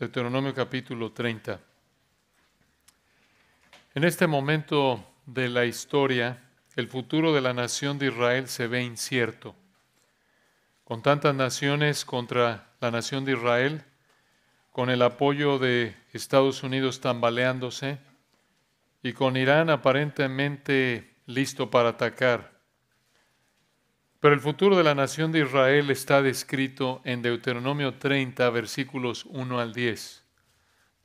Deuteronomio capítulo 30. En este momento de la historia, el futuro de la nación de Israel se ve incierto. Con tantas naciones contra la nación de Israel, con el apoyo de Estados Unidos tambaleándose y con Irán aparentemente listo para atacar. Pero el futuro de la nación de Israel está descrito en Deuteronomio 30, versículos 1 al 10.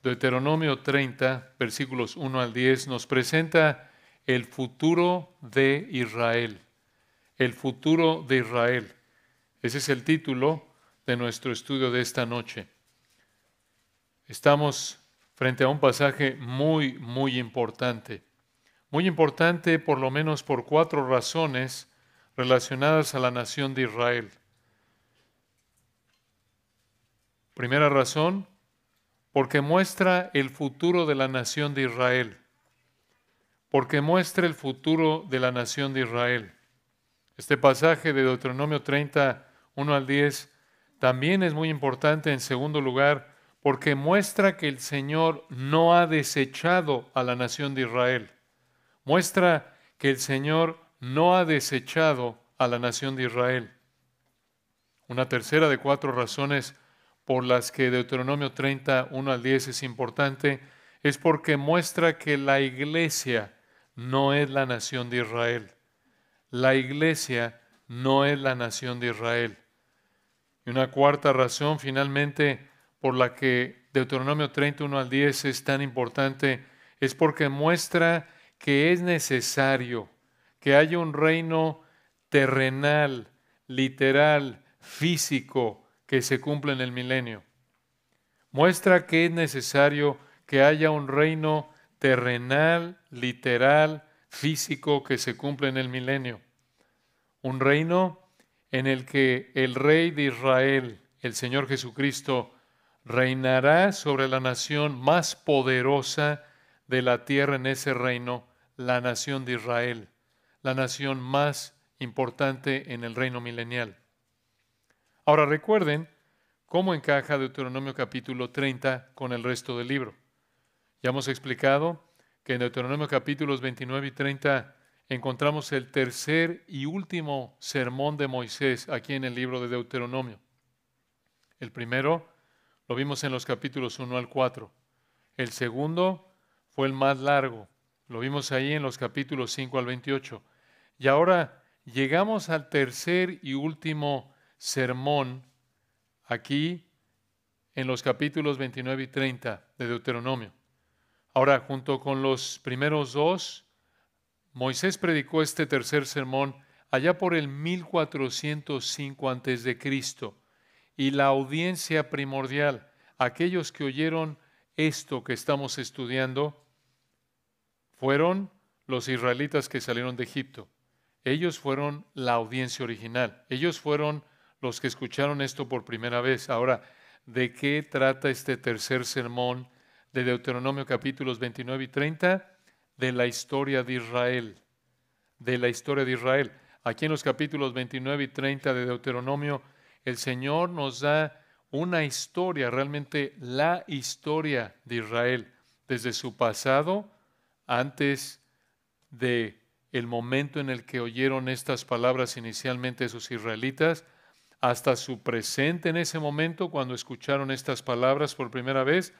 Deuteronomio 30, versículos 1 al 10, nos presenta el futuro de Israel. El futuro de Israel. Ese es el título de nuestro estudio de esta noche. Estamos frente a un pasaje muy, muy importante. Muy importante por lo menos por cuatro razones relacionadas a la nación de Israel. Primera razón, porque muestra el futuro de la nación de Israel. Porque muestra el futuro de la nación de Israel. Este pasaje de Deuteronomio 30, 1 al 10, también es muy importante en segundo lugar, porque muestra que el Señor no ha desechado a la nación de Israel. Muestra que el Señor no ha desechado a la nación de Israel. Una tercera de cuatro razones por las que Deuteronomio 30, al 10 es importante es porque muestra que la iglesia no es la nación de Israel. La iglesia no es la nación de Israel. Y una cuarta razón finalmente por la que Deuteronomio 31 al 10 es tan importante es porque muestra que es necesario que haya un reino terrenal, literal, físico, que se cumpla en el milenio. Muestra que es necesario que haya un reino terrenal, literal, físico, que se cumpla en el milenio. Un reino en el que el rey de Israel, el Señor Jesucristo, reinará sobre la nación más poderosa de la tierra en ese reino, la nación de Israel la nación más importante en el reino milenial. Ahora recuerden cómo encaja Deuteronomio capítulo 30 con el resto del libro. Ya hemos explicado que en Deuteronomio capítulos 29 y 30 encontramos el tercer y último sermón de Moisés aquí en el libro de Deuteronomio. El primero lo vimos en los capítulos 1 al 4. El segundo fue el más largo. Lo vimos ahí en los capítulos 5 al 28. Y ahora llegamos al tercer y último sermón aquí en los capítulos 29 y 30 de Deuteronomio. Ahora, junto con los primeros dos, Moisés predicó este tercer sermón allá por el 1405 Cristo. y la audiencia primordial, aquellos que oyeron esto que estamos estudiando, fueron los israelitas que salieron de Egipto. Ellos fueron la audiencia original. Ellos fueron los que escucharon esto por primera vez. Ahora, ¿de qué trata este tercer sermón de Deuteronomio capítulos 29 y 30? De la historia de Israel. De la historia de Israel. Aquí en los capítulos 29 y 30 de Deuteronomio, el Señor nos da una historia, realmente la historia de Israel, desde su pasado, antes de el momento en el que oyeron estas palabras inicialmente sus israelitas, hasta su presente en ese momento cuando escucharon estas palabras por primera vez,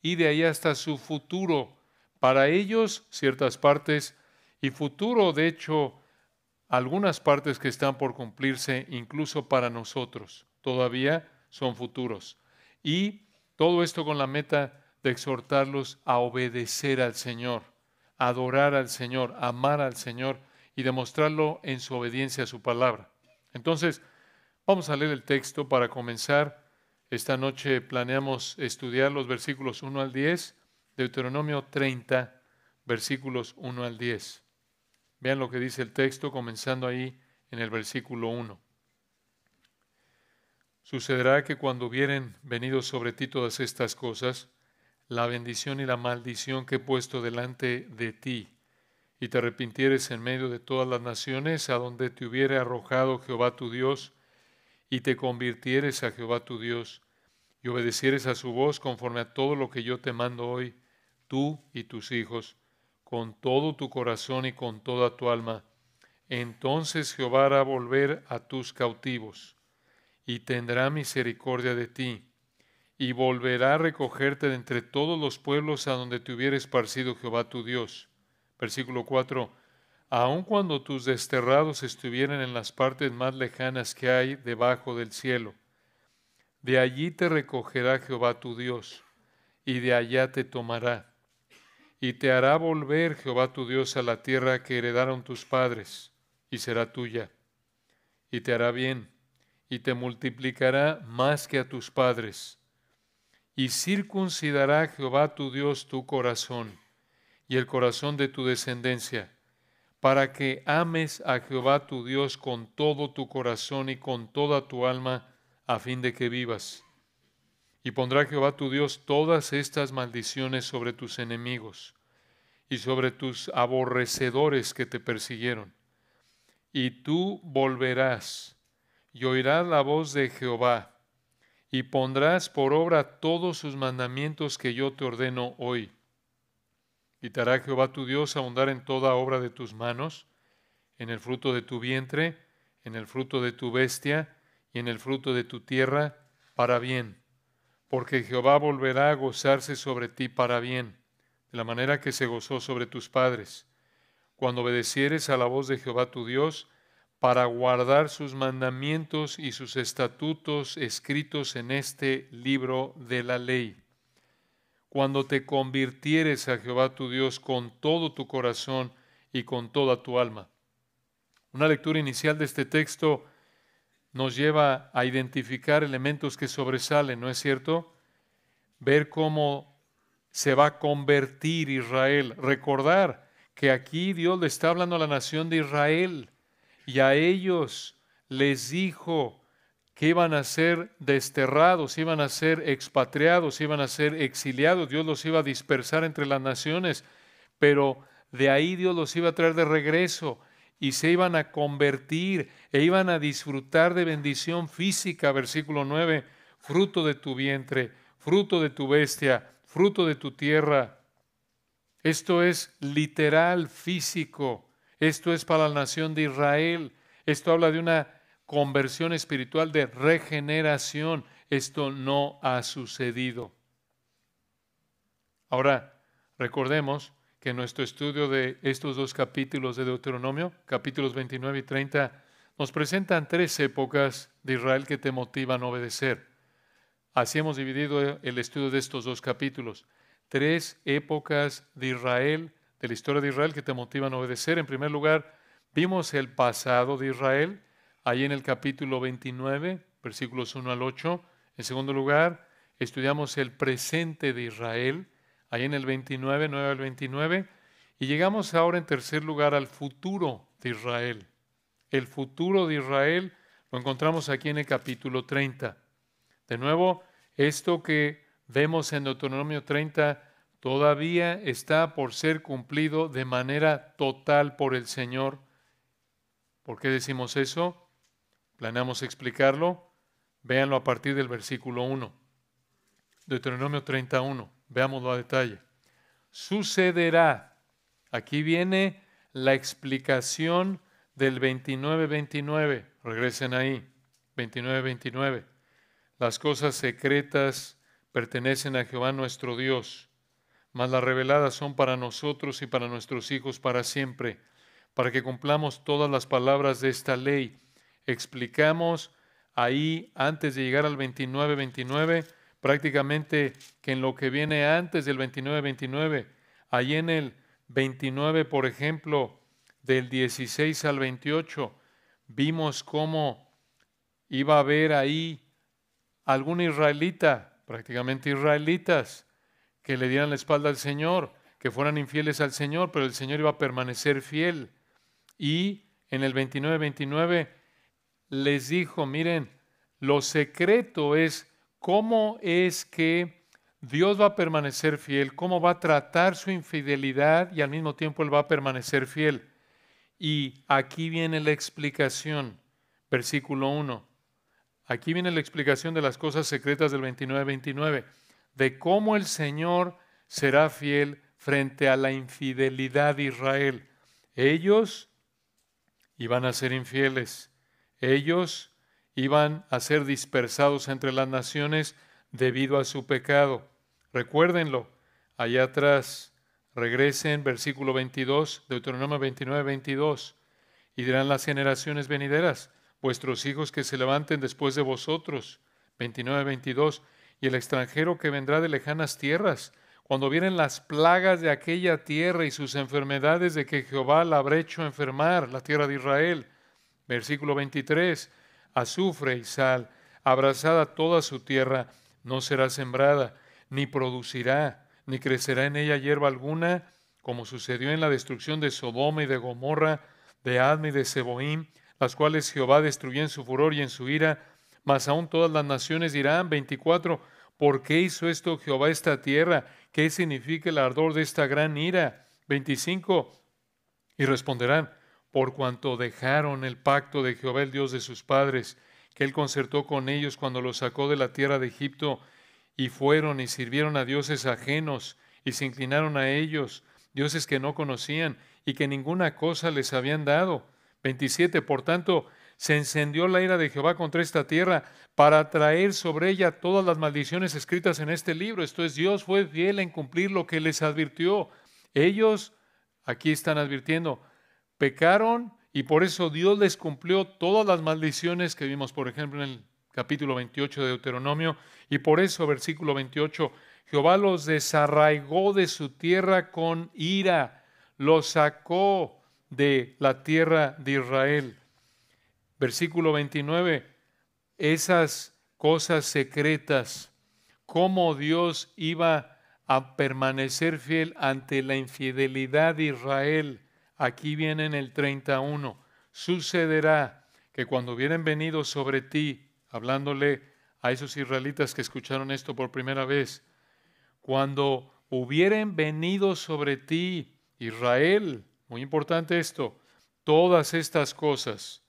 y de ahí hasta su futuro. Para ellos, ciertas partes, y futuro, de hecho, algunas partes que están por cumplirse, incluso para nosotros, todavía son futuros. Y todo esto con la meta de exhortarlos a obedecer al Señor adorar al Señor, amar al Señor y demostrarlo en su obediencia a su palabra. Entonces, vamos a leer el texto para comenzar. Esta noche planeamos estudiar los versículos 1 al 10, Deuteronomio 30, versículos 1 al 10. Vean lo que dice el texto comenzando ahí en el versículo 1. Sucederá que cuando hubieren venido sobre ti todas estas cosas, la bendición y la maldición que he puesto delante de ti, y te arrepintieres en medio de todas las naciones a donde te hubiere arrojado Jehová tu Dios, y te convirtieres a Jehová tu Dios, y obedecieres a su voz conforme a todo lo que yo te mando hoy, tú y tus hijos, con todo tu corazón y con toda tu alma, entonces Jehová hará volver a tus cautivos, y tendrá misericordia de ti y volverá a recogerte de entre todos los pueblos a donde te hubiera esparcido Jehová tu Dios. Versículo 4. Aun cuando tus desterrados estuvieran en las partes más lejanas que hay debajo del cielo, de allí te recogerá Jehová tu Dios, y de allá te tomará. Y te hará volver Jehová tu Dios a la tierra que heredaron tus padres, y será tuya. Y te hará bien, y te multiplicará más que a tus padres y circuncidará Jehová tu Dios tu corazón y el corazón de tu descendencia, para que ames a Jehová tu Dios con todo tu corazón y con toda tu alma, a fin de que vivas. Y pondrá Jehová tu Dios todas estas maldiciones sobre tus enemigos y sobre tus aborrecedores que te persiguieron. Y tú volverás y oirás la voz de Jehová y pondrás por obra todos sus mandamientos que yo te ordeno hoy. Y hará Jehová tu Dios ahondar en toda obra de tus manos, en el fruto de tu vientre, en el fruto de tu bestia y en el fruto de tu tierra, para bien, porque Jehová volverá a gozarse sobre ti para bien, de la manera que se gozó sobre tus padres, cuando obedecieres a la voz de Jehová tu Dios, para guardar sus mandamientos y sus estatutos escritos en este libro de la ley. Cuando te convirtieres a Jehová tu Dios con todo tu corazón y con toda tu alma. Una lectura inicial de este texto nos lleva a identificar elementos que sobresalen, ¿no es cierto? Ver cómo se va a convertir Israel. Recordar que aquí Dios le está hablando a la nación de Israel y a ellos les dijo que iban a ser desterrados, iban a ser expatriados, iban a ser exiliados, Dios los iba a dispersar entre las naciones, pero de ahí Dios los iba a traer de regreso y se iban a convertir e iban a disfrutar de bendición física, versículo 9, fruto de tu vientre, fruto de tu bestia, fruto de tu tierra. Esto es literal, físico esto es para la nación de Israel, esto habla de una conversión espiritual de regeneración, esto no ha sucedido. Ahora, recordemos que nuestro estudio de estos dos capítulos de Deuteronomio, capítulos 29 y 30, nos presentan tres épocas de Israel que te motivan a obedecer. Así hemos dividido el estudio de estos dos capítulos. Tres épocas de Israel de la historia de Israel que te motivan a obedecer. En primer lugar, vimos el pasado de Israel, ahí en el capítulo 29, versículos 1 al 8. En segundo lugar, estudiamos el presente de Israel, ahí en el 29, 9 al 29. Y llegamos ahora en tercer lugar al futuro de Israel. El futuro de Israel lo encontramos aquí en el capítulo 30. De nuevo, esto que vemos en Deuteronomio 30 todavía está por ser cumplido de manera total por el Señor. ¿Por qué decimos eso? Planeamos explicarlo. Véanlo a partir del versículo 1. Deuteronomio 31. Veámoslo a detalle. Sucederá. Aquí viene la explicación del 29-29. Regresen ahí. 29-29. Las cosas secretas pertenecen a Jehová nuestro Dios mas las reveladas son para nosotros y para nuestros hijos para siempre, para que cumplamos todas las palabras de esta ley. Explicamos ahí, antes de llegar al 29-29, prácticamente que en lo que viene antes del 29-29, ahí en el 29, por ejemplo, del 16 al 28, vimos cómo iba a haber ahí algún israelita, prácticamente israelitas, que le dieran la espalda al Señor, que fueran infieles al Señor, pero el Señor iba a permanecer fiel. Y en el 29-29 les dijo, miren, lo secreto es cómo es que Dios va a permanecer fiel, cómo va a tratar su infidelidad y al mismo tiempo Él va a permanecer fiel. Y aquí viene la explicación, versículo 1. Aquí viene la explicación de las cosas secretas del 29-29 de cómo el Señor será fiel frente a la infidelidad de Israel. Ellos iban a ser infieles, ellos iban a ser dispersados entre las naciones debido a su pecado. Recuérdenlo, allá atrás, regresen, versículo 22, Deuteronomio 29, 22, y dirán las generaciones venideras, vuestros hijos que se levanten después de vosotros, 29, 22, y el extranjero que vendrá de lejanas tierras, cuando vienen las plagas de aquella tierra y sus enfermedades de que Jehová la habrá hecho enfermar, la tierra de Israel. Versículo 23, azufre y sal, abrazada toda su tierra, no será sembrada, ni producirá, ni crecerá en ella hierba alguna, como sucedió en la destrucción de Sodoma y de Gomorra, de Adme y de Seboim, las cuales Jehová destruyó en su furor y en su ira, mas aún todas las naciones dirán, 24, ¿por qué hizo esto Jehová esta tierra? ¿Qué significa el ardor de esta gran ira? 25, y responderán, por cuanto dejaron el pacto de Jehová el Dios de sus padres, que él concertó con ellos cuando los sacó de la tierra de Egipto, y fueron y sirvieron a dioses ajenos, y se inclinaron a ellos, dioses que no conocían, y que ninguna cosa les habían dado. 27. Por tanto, se encendió la ira de Jehová contra esta tierra para traer sobre ella todas las maldiciones escritas en este libro. Esto es, Dios fue fiel en cumplir lo que les advirtió. Ellos, aquí están advirtiendo, pecaron y por eso Dios les cumplió todas las maldiciones que vimos, por ejemplo, en el capítulo 28 de Deuteronomio. Y por eso, versículo 28, Jehová los desarraigó de su tierra con ira, los sacó de la tierra de Israel. Versículo 29, esas cosas secretas, cómo Dios iba a permanecer fiel ante la infidelidad de Israel. Aquí viene en el 31, sucederá que cuando hubieran venido sobre ti, hablándole a esos israelitas que escucharon esto por primera vez, cuando hubieren venido sobre ti, Israel, muy importante esto, todas estas cosas,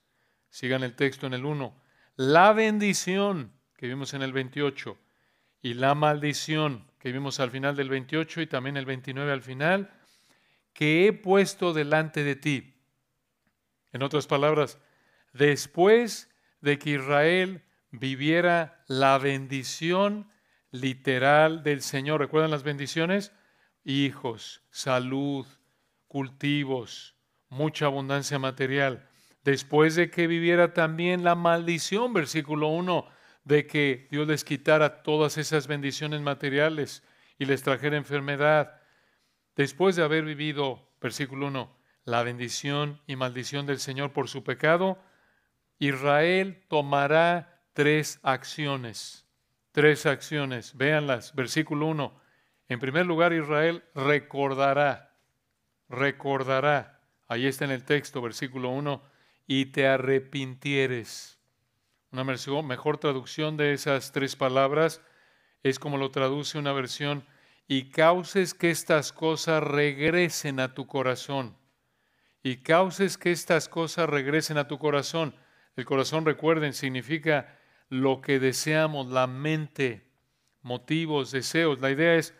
Sigan el texto en el 1. La bendición que vimos en el 28 y la maldición que vimos al final del 28 y también el 29 al final, que he puesto delante de ti. En otras palabras, después de que Israel viviera la bendición literal del Señor. ¿Recuerdan las bendiciones? Hijos, salud, cultivos, mucha abundancia material después de que viviera también la maldición, versículo 1, de que Dios les quitara todas esas bendiciones materiales y les trajera enfermedad, después de haber vivido, versículo 1, la bendición y maldición del Señor por su pecado, Israel tomará tres acciones, tres acciones, véanlas, versículo 1. En primer lugar, Israel recordará, recordará, ahí está en el texto, versículo 1, y te arrepintieres. Una mejor traducción de esas tres palabras es como lo traduce una versión, y causes que estas cosas regresen a tu corazón. Y causes que estas cosas regresen a tu corazón. El corazón, recuerden, significa lo que deseamos, la mente, motivos, deseos. La idea es,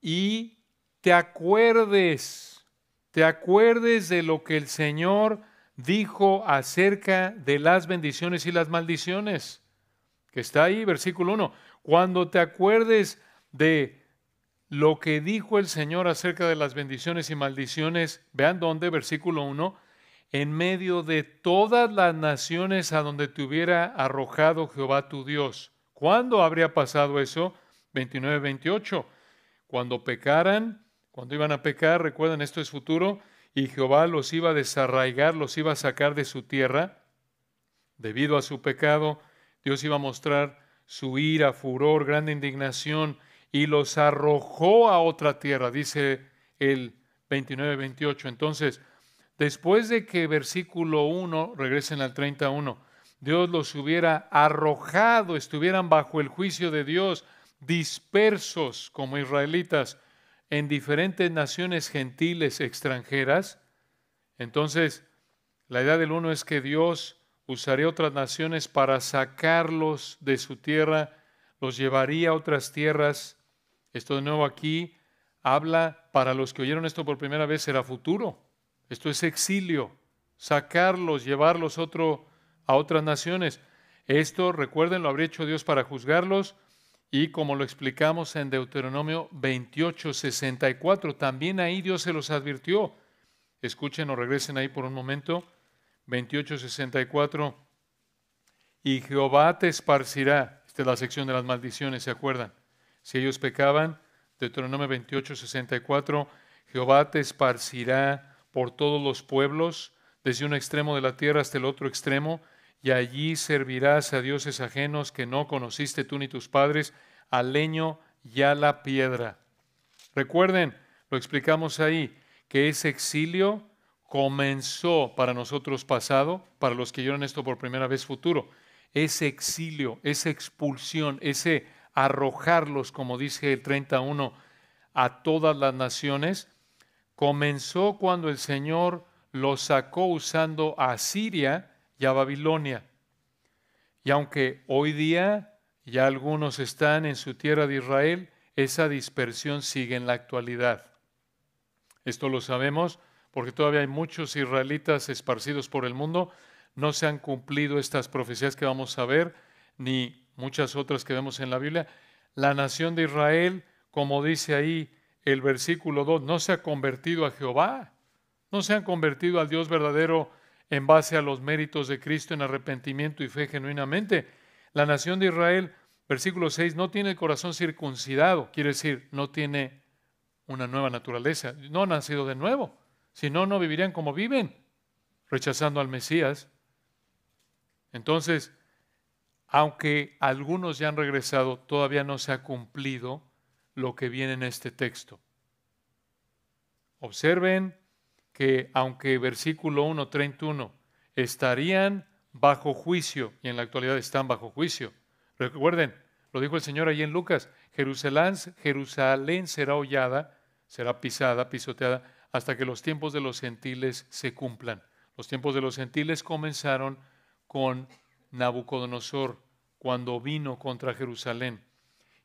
y te acuerdes, te acuerdes de lo que el Señor dijo acerca de las bendiciones y las maldiciones, que está ahí, versículo 1. Cuando te acuerdes de lo que dijo el Señor acerca de las bendiciones y maldiciones, vean dónde, versículo 1, en medio de todas las naciones a donde te hubiera arrojado Jehová tu Dios. ¿Cuándo habría pasado eso? 29, 28. Cuando pecaran, cuando iban a pecar, recuerden, esto es futuro, y Jehová los iba a desarraigar, los iba a sacar de su tierra. Debido a su pecado, Dios iba a mostrar su ira, furor, grande indignación y los arrojó a otra tierra, dice el 29-28. Entonces, después de que versículo 1, regresen al 31, Dios los hubiera arrojado, estuvieran bajo el juicio de Dios, dispersos como israelitas, en diferentes naciones gentiles extranjeras. Entonces, la idea del uno es que Dios usaría otras naciones para sacarlos de su tierra, los llevaría a otras tierras. Esto de nuevo aquí habla, para los que oyeron esto por primera vez, era futuro. Esto es exilio, sacarlos, llevarlos a otras naciones. Esto, recuerden, lo habría hecho Dios para juzgarlos, y como lo explicamos en Deuteronomio 28, 64, también ahí Dios se los advirtió. Escuchen o regresen ahí por un momento. 28.64 Y Jehová te esparcirá. Esta es la sección de las maldiciones, ¿se acuerdan? Si ellos pecaban, Deuteronomio 28, 64. Jehová te esparcirá por todos los pueblos, desde un extremo de la tierra hasta el otro extremo y allí servirás a dioses ajenos que no conociste tú ni tus padres, al leño y a la piedra. Recuerden, lo explicamos ahí, que ese exilio comenzó para nosotros pasado, para los que lloran esto por primera vez futuro. Ese exilio, esa expulsión, ese arrojarlos, como dice el 31, a todas las naciones, comenzó cuando el Señor los sacó usando a Siria y Babilonia. Y aunque hoy día ya algunos están en su tierra de Israel, esa dispersión sigue en la actualidad. Esto lo sabemos porque todavía hay muchos israelitas esparcidos por el mundo. No se han cumplido estas profecías que vamos a ver, ni muchas otras que vemos en la Biblia. La nación de Israel, como dice ahí el versículo 2, no se ha convertido a Jehová, no se han convertido al Dios verdadero en base a los méritos de Cristo en arrepentimiento y fe genuinamente. La nación de Israel, versículo 6, no tiene el corazón circuncidado, quiere decir, no tiene una nueva naturaleza, no han nacido de nuevo, si no, no vivirían como viven, rechazando al Mesías. Entonces, aunque algunos ya han regresado, todavía no se ha cumplido lo que viene en este texto. Observen que aunque versículo 1, 31, estarían bajo juicio, y en la actualidad están bajo juicio. Recuerden, lo dijo el Señor allí en Lucas, Jerusalén, Jerusalén será hollada, será pisada, pisoteada, hasta que los tiempos de los gentiles se cumplan. Los tiempos de los gentiles comenzaron con Nabucodonosor, cuando vino contra Jerusalén.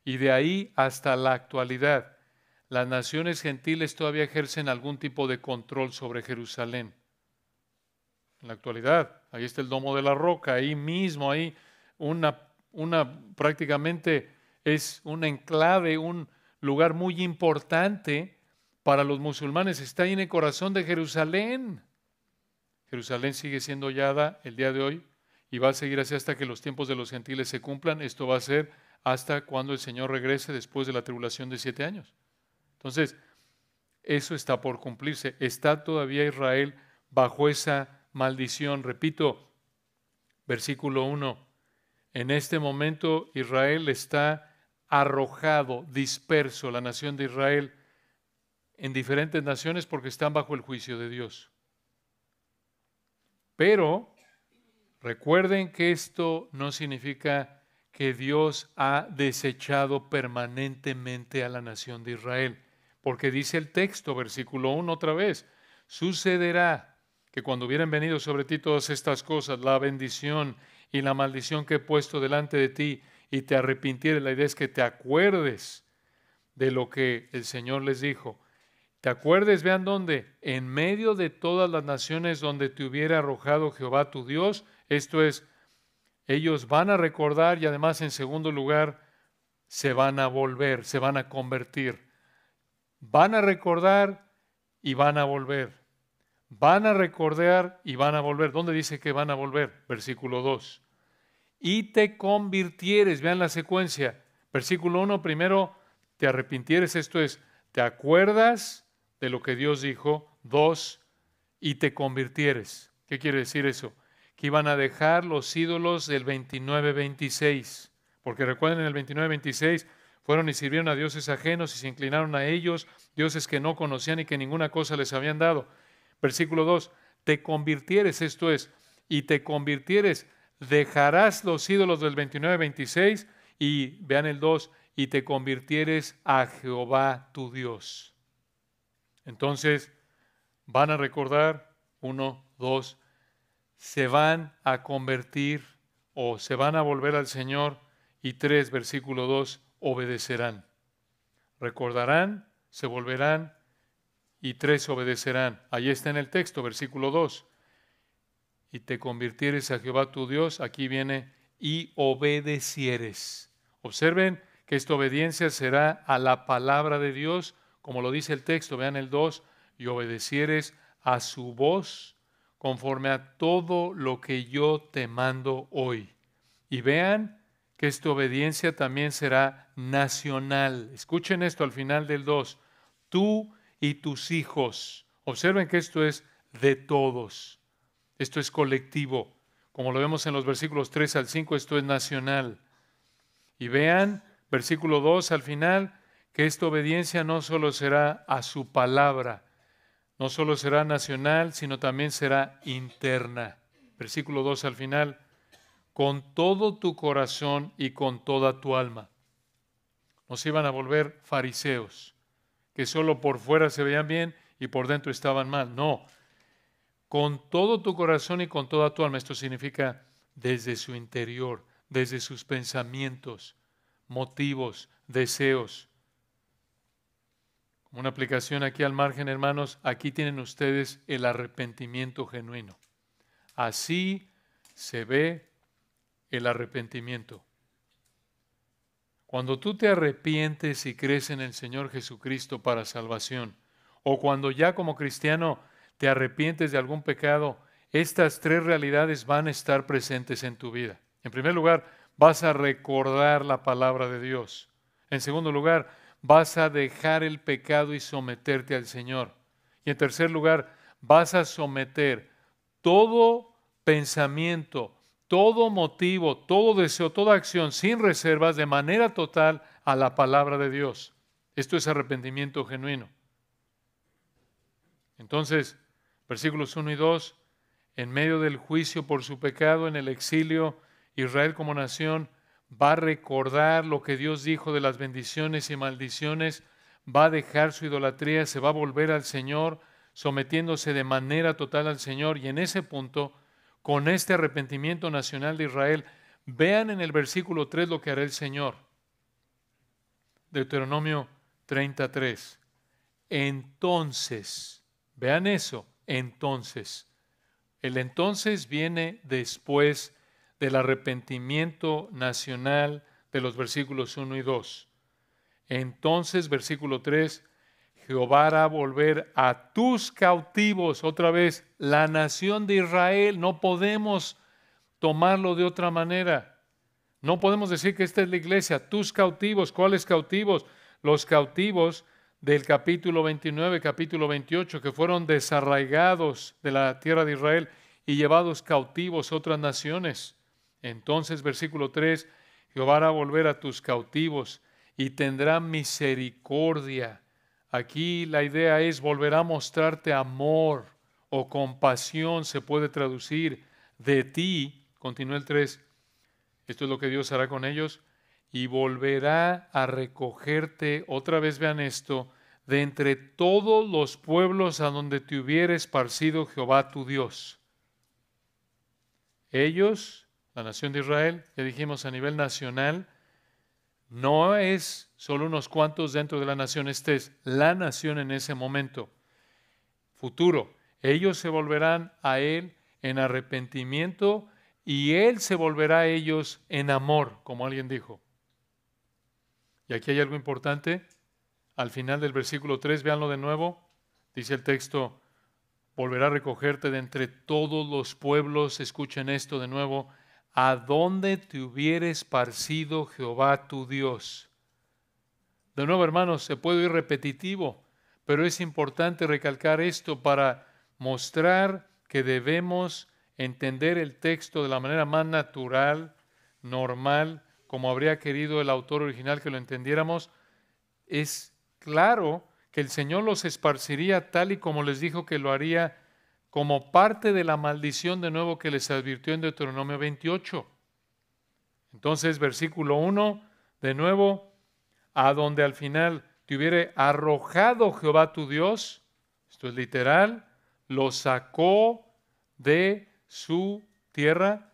Y de ahí hasta la actualidad, las naciones gentiles todavía ejercen algún tipo de control sobre Jerusalén. En la actualidad, ahí está el Domo de la Roca, ahí mismo, ahí una, una prácticamente es un enclave, un lugar muy importante para los musulmanes, está ahí en el corazón de Jerusalén. Jerusalén sigue siendo hallada el día de hoy y va a seguir así hasta que los tiempos de los gentiles se cumplan. Esto va a ser hasta cuando el Señor regrese después de la tribulación de siete años. Entonces, eso está por cumplirse. Está todavía Israel bajo esa maldición. Repito, versículo 1. En este momento Israel está arrojado, disperso, la nación de Israel, en diferentes naciones porque están bajo el juicio de Dios. Pero recuerden que esto no significa que Dios ha desechado permanentemente a la nación de Israel. Porque dice el texto, versículo 1 otra vez, sucederá que cuando hubieran venido sobre ti todas estas cosas, la bendición y la maldición que he puesto delante de ti, y te arrepintieres, la idea es que te acuerdes de lo que el Señor les dijo. Te acuerdes, vean dónde, en medio de todas las naciones donde te hubiera arrojado Jehová tu Dios, esto es, ellos van a recordar y además en segundo lugar, se van a volver, se van a convertir. Van a recordar y van a volver. Van a recordar y van a volver. ¿Dónde dice que van a volver? Versículo 2. Y te convirtieres, vean la secuencia. Versículo 1, primero, te arrepintieres, esto es, te acuerdas de lo que Dios dijo. Dos, y te convirtieres. ¿Qué quiere decir eso? Que iban a dejar los ídolos del 29-26. Porque recuerden en el 29-26, fueron y sirvieron a dioses ajenos y se inclinaron a ellos, dioses que no conocían y que ninguna cosa les habían dado. Versículo 2, te convirtieres, esto es, y te convirtieres, dejarás los ídolos del 29-26 y vean el 2, y te convirtieres a Jehová tu Dios. Entonces, van a recordar, uno, dos, se van a convertir o se van a volver al Señor. Y 3, versículo 2, obedecerán. Recordarán, se volverán y tres obedecerán. Ahí está en el texto, versículo 2. Y te convirtieres a Jehová tu Dios, aquí viene, y obedecieres. Observen que esta obediencia será a la palabra de Dios, como lo dice el texto, vean el 2, y obedecieres a su voz conforme a todo lo que yo te mando hoy. Y vean que esta obediencia también será nacional. Escuchen esto al final del 2. Tú y tus hijos. Observen que esto es de todos. Esto es colectivo. Como lo vemos en los versículos 3 al 5, esto es nacional. Y vean, versículo 2 al final, que esta obediencia no solo será a su palabra, no solo será nacional, sino también será interna. Versículo 2 al final, con todo tu corazón y con toda tu alma. Nos iban a volver fariseos, que solo por fuera se veían bien y por dentro estaban mal. No, con todo tu corazón y con toda tu alma. Esto significa desde su interior, desde sus pensamientos, motivos, deseos. Una aplicación aquí al margen, hermanos, aquí tienen ustedes el arrepentimiento genuino. Así se ve el arrepentimiento. Cuando tú te arrepientes y crees en el Señor Jesucristo para salvación, o cuando ya como cristiano te arrepientes de algún pecado, estas tres realidades van a estar presentes en tu vida. En primer lugar, vas a recordar la palabra de Dios. En segundo lugar, vas a dejar el pecado y someterte al Señor. Y en tercer lugar, vas a someter todo pensamiento, todo motivo, todo deseo, toda acción sin reservas de manera total a la palabra de Dios. Esto es arrepentimiento genuino. Entonces, versículos 1 y 2, en medio del juicio por su pecado, en el exilio, Israel como nación va a recordar lo que Dios dijo de las bendiciones y maldiciones, va a dejar su idolatría, se va a volver al Señor, sometiéndose de manera total al Señor y en ese punto con este arrepentimiento nacional de Israel. Vean en el versículo 3 lo que hará el Señor. Deuteronomio 33. Entonces, vean eso, entonces. El entonces viene después del arrepentimiento nacional de los versículos 1 y 2. Entonces, versículo 3, Jehová hará volver a tus cautivos otra vez la nación de Israel. No podemos tomarlo de otra manera. No podemos decir que esta es la iglesia. Tus cautivos, ¿cuáles cautivos? Los cautivos del capítulo 29, capítulo 28, que fueron desarraigados de la tierra de Israel y llevados cautivos otras naciones. Entonces, versículo 3, Jehová hará volver a tus cautivos y tendrá misericordia Aquí la idea es volver a mostrarte amor o compasión, se puede traducir de ti. Continúa el 3. Esto es lo que Dios hará con ellos y volverá a recogerte, otra vez vean esto, de entre todos los pueblos a donde te hubiera esparcido Jehová tu Dios. Ellos, la nación de Israel, ya dijimos a nivel nacional, no es solo unos cuantos dentro de la nación, estés, la nación en ese momento. Futuro, ellos se volverán a Él en arrepentimiento y Él se volverá a ellos en amor, como alguien dijo. Y aquí hay algo importante. Al final del versículo 3, véanlo de nuevo, dice el texto, volverá a recogerte de entre todos los pueblos, escuchen esto de nuevo, a dónde te hubiera esparcido Jehová tu Dios. De nuevo, hermanos, se puede ir repetitivo, pero es importante recalcar esto para mostrar que debemos entender el texto de la manera más natural, normal, como habría querido el autor original que lo entendiéramos. Es claro que el Señor los esparciría tal y como les dijo que lo haría como parte de la maldición de nuevo que les advirtió en Deuteronomio 28. Entonces, versículo 1, de nuevo, a donde al final te hubiere arrojado Jehová tu Dios, esto es literal, lo sacó de su tierra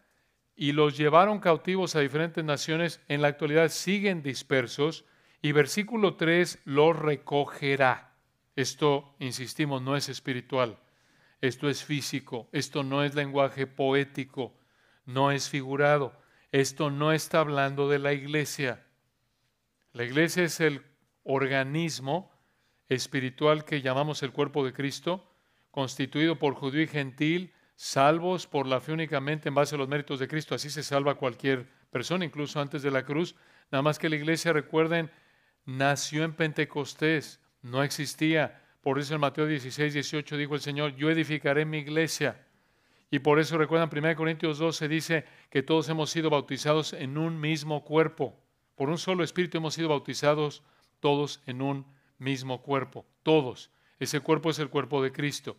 y los llevaron cautivos a diferentes naciones, en la actualidad siguen dispersos, y versículo 3, los recogerá. Esto, insistimos, no es espiritual esto es físico, esto no es lenguaje poético, no es figurado, esto no está hablando de la iglesia. La iglesia es el organismo espiritual que llamamos el cuerpo de Cristo, constituido por judío y gentil, salvos por la fe únicamente en base a los méritos de Cristo. Así se salva cualquier persona, incluso antes de la cruz. Nada más que la iglesia, recuerden, nació en Pentecostés, no existía. Por eso en Mateo 16, 18 dijo el Señor, yo edificaré mi iglesia. Y por eso recuerdan, 1 Corintios 12 dice que todos hemos sido bautizados en un mismo cuerpo. Por un solo espíritu hemos sido bautizados todos en un mismo cuerpo. Todos. Ese cuerpo es el cuerpo de Cristo,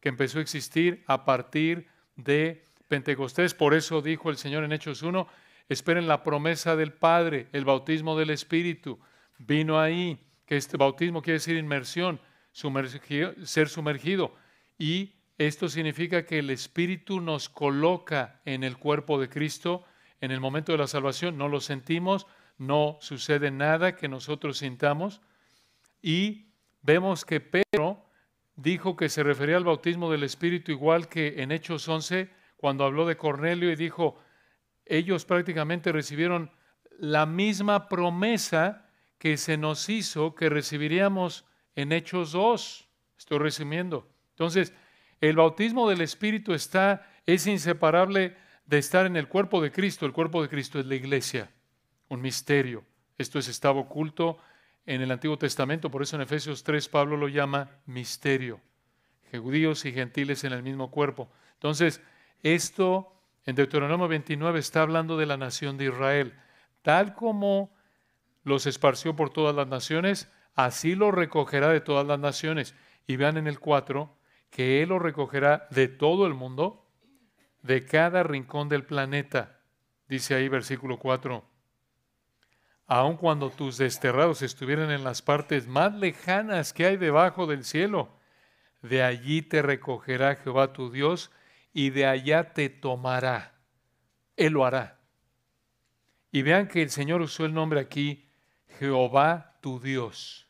que empezó a existir a partir de Pentecostés. Por eso dijo el Señor en Hechos 1, esperen la promesa del Padre, el bautismo del Espíritu. Vino ahí, que este bautismo quiere decir inmersión ser sumergido. Y esto significa que el Espíritu nos coloca en el cuerpo de Cristo en el momento de la salvación. No lo sentimos, no sucede nada que nosotros sintamos. Y vemos que Pedro dijo que se refería al bautismo del Espíritu igual que en Hechos 11, cuando habló de Cornelio y dijo, ellos prácticamente recibieron la misma promesa que se nos hizo que recibiríamos en Hechos 2. Estoy resumiendo. Entonces, el bautismo del Espíritu está, es inseparable de estar en el cuerpo de Cristo. El cuerpo de Cristo es la iglesia, un misterio. Esto es, estaba oculto en el Antiguo Testamento, por eso en Efesios 3 Pablo lo llama misterio. Judíos y gentiles en el mismo cuerpo. Entonces, esto en Deuteronomio 29 está hablando de la nación de Israel. Tal como los esparció por todas las naciones, así lo recogerá de todas las naciones. Y vean en el 4 que Él lo recogerá de todo el mundo, de cada rincón del planeta. Dice ahí versículo 4. Aun cuando tus desterrados estuvieran en las partes más lejanas que hay debajo del cielo, de allí te recogerá Jehová tu Dios y de allá te tomará. Él lo hará. Y vean que el Señor usó el nombre aquí, Jehová tu Dios.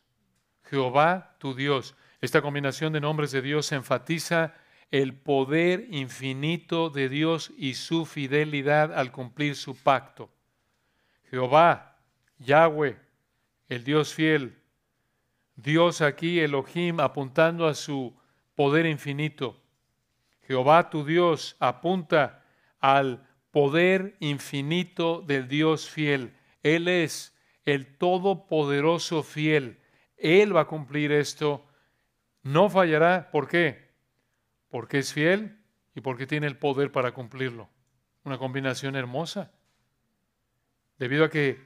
Jehová tu Dios. Esta combinación de nombres de Dios enfatiza el poder infinito de Dios y su fidelidad al cumplir su pacto. Jehová, Yahweh, el Dios fiel, Dios aquí, Elohim, apuntando a su poder infinito. Jehová tu Dios apunta al poder infinito del Dios fiel. Él es el todopoderoso fiel. Él va a cumplir esto, no fallará. ¿Por qué? Porque es fiel y porque tiene el poder para cumplirlo. Una combinación hermosa. Debido a que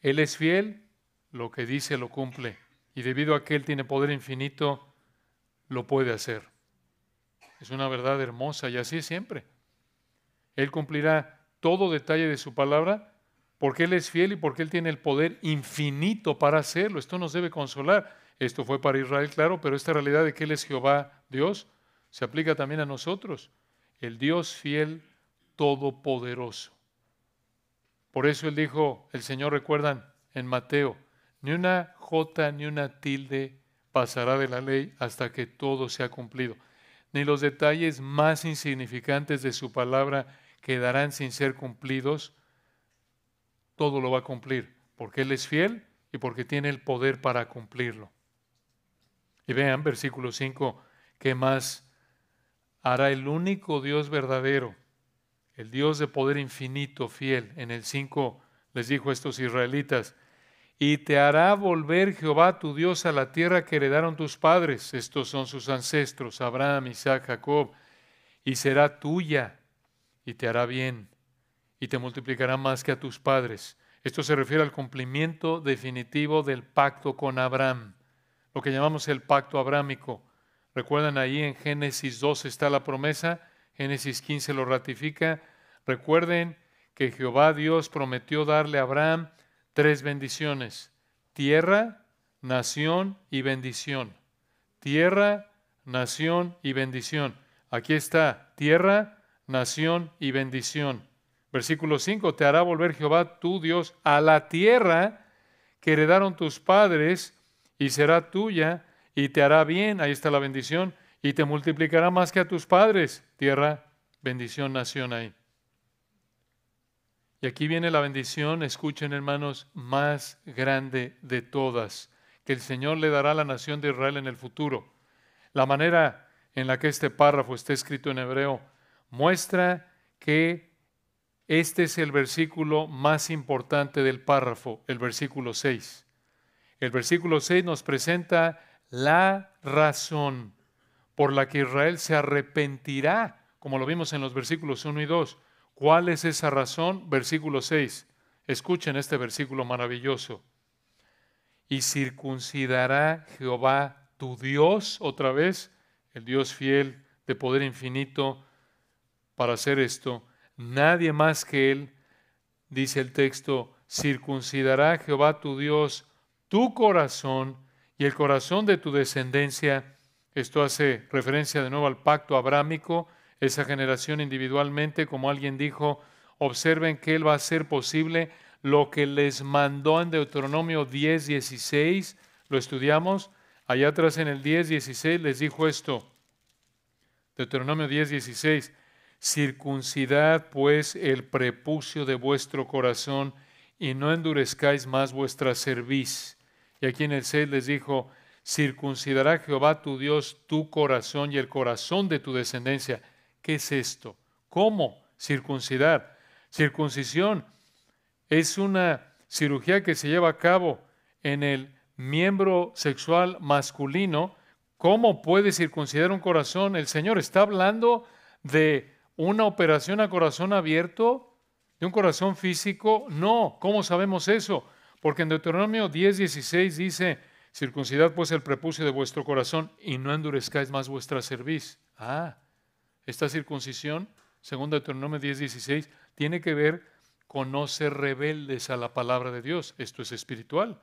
Él es fiel, lo que dice lo cumple. Y debido a que Él tiene poder infinito, lo puede hacer. Es una verdad hermosa y así es siempre. Él cumplirá todo detalle de su palabra porque Él es fiel y porque Él tiene el poder infinito para hacerlo. Esto nos debe consolar. Esto fue para Israel, claro, pero esta realidad de que Él es Jehová Dios se aplica también a nosotros. El Dios fiel, todopoderoso. Por eso Él dijo, el Señor, recuerdan, en Mateo, ni una jota ni una tilde pasará de la ley hasta que todo sea cumplido. Ni los detalles más insignificantes de su palabra quedarán sin ser cumplidos todo lo va a cumplir, porque Él es fiel y porque tiene el poder para cumplirlo. Y vean, versículo 5, que más hará el único Dios verdadero, el Dios de poder infinito, fiel. En el 5 les dijo a estos israelitas, y te hará volver Jehová tu Dios a la tierra que heredaron tus padres, estos son sus ancestros, Abraham, Isaac, Jacob, y será tuya, y te hará bien y te multiplicará más que a tus padres. Esto se refiere al cumplimiento definitivo del pacto con Abraham, lo que llamamos el pacto abrámico. Recuerdan ahí en Génesis 2 está la promesa, Génesis 15 lo ratifica. Recuerden que Jehová Dios prometió darle a Abraham tres bendiciones, tierra, nación y bendición. Tierra, nación y bendición. Aquí está, tierra, nación y bendición. Versículo 5, te hará volver Jehová tu Dios a la tierra que heredaron tus padres y será tuya y te hará bien, ahí está la bendición, y te multiplicará más que a tus padres, tierra, bendición, nación ahí. Y aquí viene la bendición, escuchen hermanos, más grande de todas, que el Señor le dará a la nación de Israel en el futuro. La manera en la que este párrafo está escrito en hebreo muestra que este es el versículo más importante del párrafo, el versículo 6. El versículo 6 nos presenta la razón por la que Israel se arrepentirá, como lo vimos en los versículos 1 y 2. ¿Cuál es esa razón? Versículo 6. Escuchen este versículo maravilloso. Y circuncidará Jehová tu Dios otra vez, el Dios fiel de poder infinito, para hacer esto, Nadie más que Él, dice el texto, circuncidará Jehová tu Dios tu corazón y el corazón de tu descendencia. Esto hace referencia de nuevo al pacto abrámico, esa generación individualmente, como alguien dijo, observen que Él va a hacer posible lo que les mandó en Deuteronomio 10.16. lo estudiamos, allá atrás en el 10, 16 les dijo esto, Deuteronomio 10, Circuncidad pues el prepucio de vuestro corazón y no endurezcáis más vuestra cerviz. Y aquí en el 6 les dijo, circuncidará Jehová tu Dios tu corazón y el corazón de tu descendencia. ¿Qué es esto? ¿Cómo circuncidar? Circuncisión es una cirugía que se lleva a cabo en el miembro sexual masculino. ¿Cómo puede circuncidar un corazón? El Señor está hablando de una operación a corazón abierto, de un corazón físico? No. ¿Cómo sabemos eso? Porque en Deuteronomio 10.16 dice, circuncidad pues el prepucio de vuestro corazón y no endurezcáis más vuestra cerviz. Ah, esta circuncisión, según Deuteronomio 10.16, tiene que ver con no ser rebeldes a la palabra de Dios. Esto es espiritual.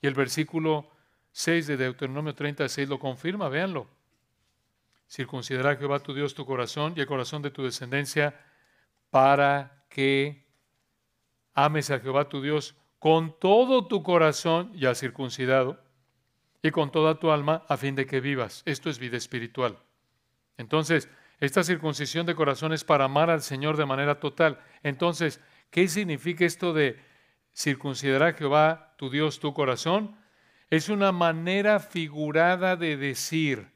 Y el versículo 6 de Deuteronomio 36 lo confirma, véanlo circuncidará Jehová tu Dios tu corazón y el corazón de tu descendencia para que ames a Jehová tu Dios con todo tu corazón ya circuncidado y con toda tu alma a fin de que vivas. Esto es vida espiritual. Entonces, esta circuncisión de corazón es para amar al Señor de manera total. Entonces, ¿qué significa esto de a Jehová tu Dios tu corazón? Es una manera figurada de decir,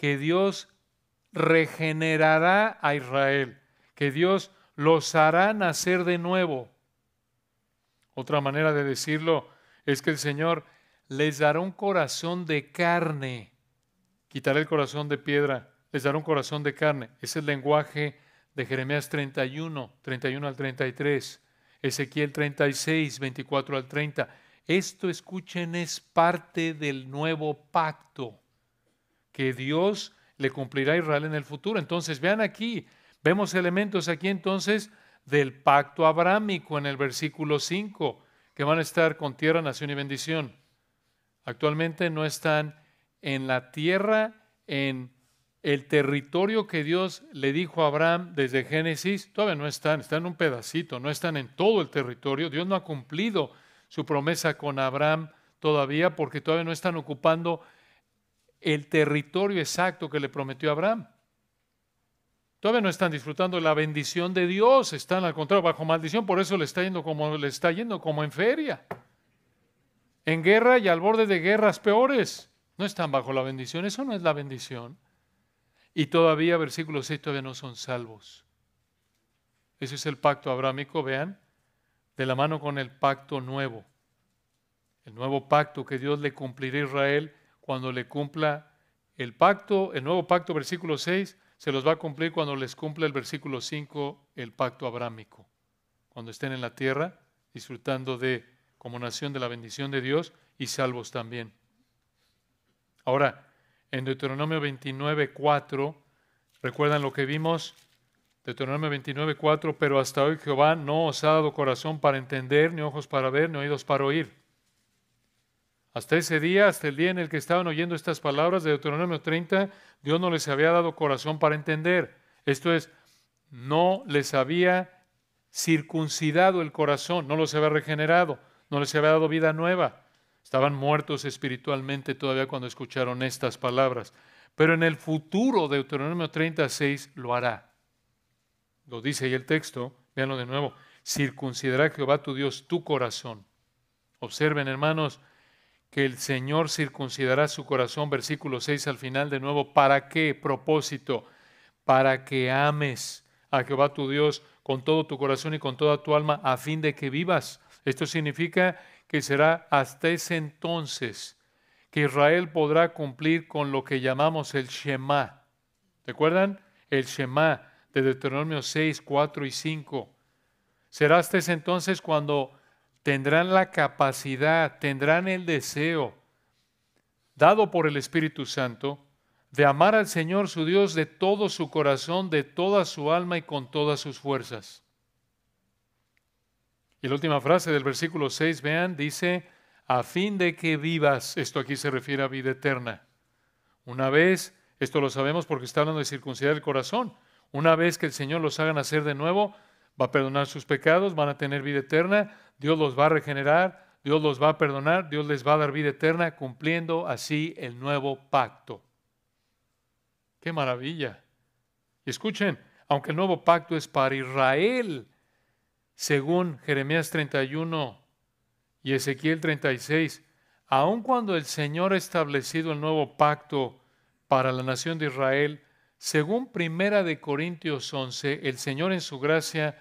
que Dios regenerará a Israel, que Dios los hará nacer de nuevo. Otra manera de decirlo es que el Señor les dará un corazón de carne, quitará el corazón de piedra, les dará un corazón de carne. Es el lenguaje de Jeremías 31, 31 al 33, Ezequiel 36, 24 al 30. Esto, escuchen, es parte del nuevo pacto que Dios le cumplirá a Israel en el futuro. Entonces, vean aquí, vemos elementos aquí entonces del pacto abrámico en el versículo 5, que van a estar con tierra, nación y bendición. Actualmente no están en la tierra, en el territorio que Dios le dijo a Abraham desde Génesis, todavía no están, están en un pedacito, no están en todo el territorio. Dios no ha cumplido su promesa con Abraham todavía porque todavía no están ocupando el territorio exacto que le prometió Abraham. Todavía no están disfrutando la bendición de Dios, están al contrario bajo maldición, por eso le está yendo como le está yendo, como en feria. En guerra y al borde de guerras peores. No están bajo la bendición, eso no es la bendición. Y todavía, versículo 6, todavía no son salvos. Ese es el pacto abrámico, vean, de la mano con el pacto nuevo. El nuevo pacto que Dios le cumplirá a Israel cuando le cumpla el pacto, el nuevo pacto, versículo 6, se los va a cumplir cuando les cumpla el versículo 5, el pacto abrámico. Cuando estén en la tierra, disfrutando de, como nación, de la bendición de Dios y salvos también. Ahora, en Deuteronomio 29, 4, ¿recuerdan lo que vimos? Deuteronomio 29, 4, pero hasta hoy Jehová no os ha dado corazón para entender, ni ojos para ver, ni oídos para oír hasta ese día, hasta el día en el que estaban oyendo estas palabras de Deuteronomio 30, Dios no les había dado corazón para entender. Esto es, no les había circuncidado el corazón, no los había regenerado, no les había dado vida nueva. Estaban muertos espiritualmente todavía cuando escucharon estas palabras. Pero en el futuro, Deuteronomio 36 lo hará. Lo dice ahí el texto, véanlo de nuevo. Circuncidará Jehová tu Dios tu corazón. Observen, hermanos, que el Señor circuncidará su corazón, versículo 6 al final de nuevo, ¿para qué? Propósito, para que ames a Jehová tu Dios con todo tu corazón y con toda tu alma, a fin de que vivas. Esto significa que será hasta ese entonces que Israel podrá cumplir con lo que llamamos el Shema. ¿Recuerdan? El shemá de Deuteronomio 6, 4 y 5. Será hasta ese entonces cuando tendrán la capacidad, tendrán el deseo, dado por el Espíritu Santo, de amar al Señor su Dios de todo su corazón, de toda su alma y con todas sus fuerzas. Y la última frase del versículo 6, vean, dice, a fin de que vivas, esto aquí se refiere a vida eterna. Una vez, esto lo sabemos porque está hablando de circuncidar el corazón, una vez que el Señor los haga nacer de nuevo, va a perdonar sus pecados, van a tener vida eterna, Dios los va a regenerar, Dios los va a perdonar, Dios les va a dar vida eterna, cumpliendo así el nuevo pacto. ¡Qué maravilla! Y escuchen, aunque el nuevo pacto es para Israel, según Jeremías 31 y Ezequiel 36, aun cuando el Señor ha establecido el nuevo pacto para la nación de Israel, según Primera de Corintios 11, el Señor en su gracia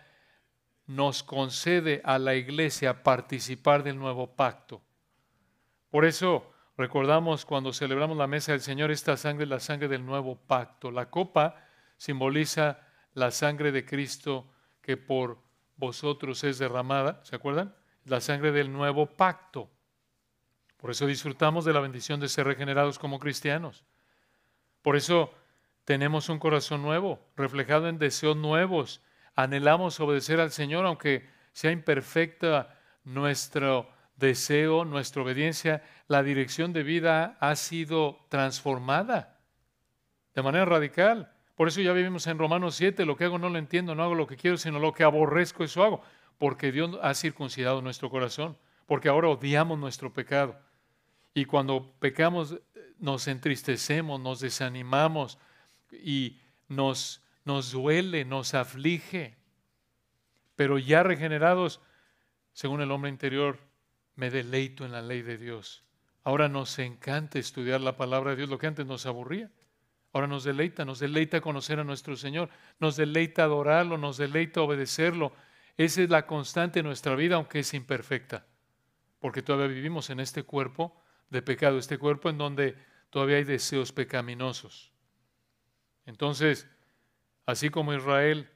nos concede a la iglesia participar del nuevo pacto. Por eso recordamos cuando celebramos la mesa del Señor, esta sangre es la sangre del nuevo pacto. La copa simboliza la sangre de Cristo que por vosotros es derramada, ¿se acuerdan? La sangre del nuevo pacto. Por eso disfrutamos de la bendición de ser regenerados como cristianos. Por eso tenemos un corazón nuevo, reflejado en deseos nuevos anhelamos obedecer al Señor, aunque sea imperfecta nuestro deseo, nuestra obediencia, la dirección de vida ha sido transformada de manera radical. Por eso ya vivimos en Romanos 7, lo que hago no lo entiendo, no hago lo que quiero, sino lo que aborrezco, eso hago, porque Dios ha circuncidado nuestro corazón, porque ahora odiamos nuestro pecado. Y cuando pecamos eh, nos entristecemos, nos desanimamos y nos nos duele, nos aflige. Pero ya regenerados, según el hombre interior, me deleito en la ley de Dios. Ahora nos encanta estudiar la palabra de Dios, lo que antes nos aburría. Ahora nos deleita, nos deleita conocer a nuestro Señor, nos deleita adorarlo, nos deleita obedecerlo. Esa es la constante de nuestra vida, aunque es imperfecta, porque todavía vivimos en este cuerpo de pecado, este cuerpo en donde todavía hay deseos pecaminosos. Entonces, Así como Israel,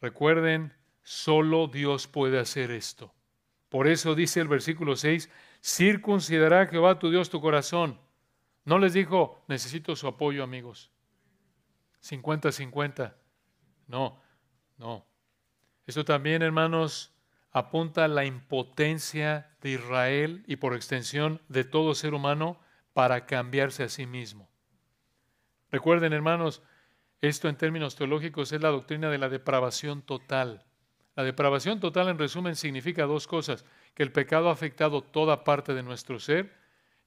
recuerden, solo Dios puede hacer esto. Por eso dice el versículo 6, circuncidará Jehová tu Dios tu corazón. No les dijo, necesito su apoyo amigos. 50-50. No, no. Esto también, hermanos, apunta a la impotencia de Israel y por extensión de todo ser humano para cambiarse a sí mismo. Recuerden, hermanos, esto en términos teológicos es la doctrina de la depravación total. La depravación total en resumen significa dos cosas, que el pecado ha afectado toda parte de nuestro ser